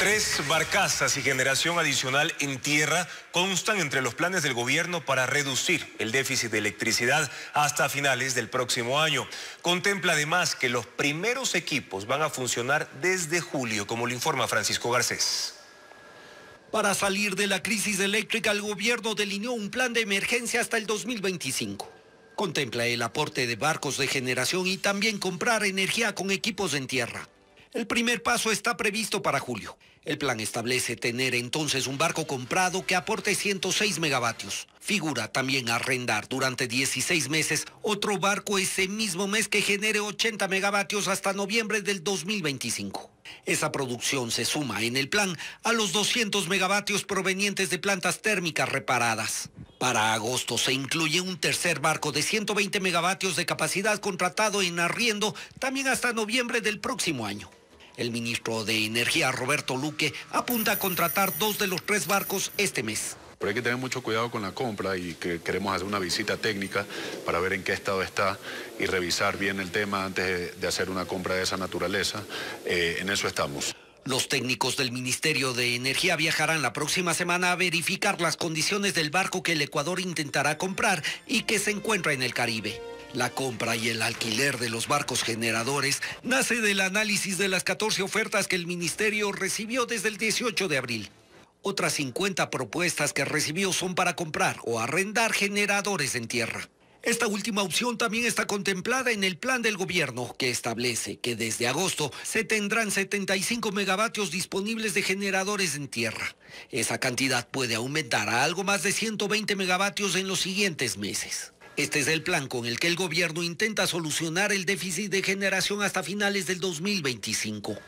Tres barcazas y generación adicional en tierra constan entre los planes del gobierno para reducir el déficit de electricidad hasta finales del próximo año. Contempla además que los primeros equipos van a funcionar desde julio, como lo informa Francisco Garcés. Para salir de la crisis eléctrica, el gobierno delineó un plan de emergencia hasta el 2025. Contempla el aporte de barcos de generación y también comprar energía con equipos en tierra. El primer paso está previsto para julio. El plan establece tener entonces un barco comprado que aporte 106 megavatios. Figura también arrendar durante 16 meses otro barco ese mismo mes que genere 80 megavatios hasta noviembre del 2025. Esa producción se suma en el plan a los 200 megavatios provenientes de plantas térmicas reparadas. Para agosto se incluye un tercer barco de 120 megavatios de capacidad contratado en arriendo también hasta noviembre del próximo año. El ministro de Energía, Roberto Luque, apunta a contratar dos de los tres barcos este mes. Pero hay que tener mucho cuidado con la compra y que queremos hacer una visita técnica para ver en qué estado está y revisar bien el tema antes de, hacer una compra de esa naturaleza. Eh, en eso estamos. Los técnicos del Ministerio de Energía viajarán la próxima semana a verificar las condiciones del barco que el Ecuador intentará comprar y que se encuentra en el Caribe. La compra y el alquiler de los barcos generadores nace del análisis de las 14 ofertas que el Ministerio recibió desde el 18 de abril. Otras 50 propuestas que recibió son para comprar o arrendar generadores en tierra. Esta última opción también está contemplada en el plan del gobierno, que establece que desde agosto se tendrán 75 megavatios disponibles de generadores en tierra. Esa cantidad puede aumentar a algo más de 120 megavatios en los siguientes meses. Este es el plan con el que el gobierno intenta solucionar el déficit de generación hasta finales del 2025.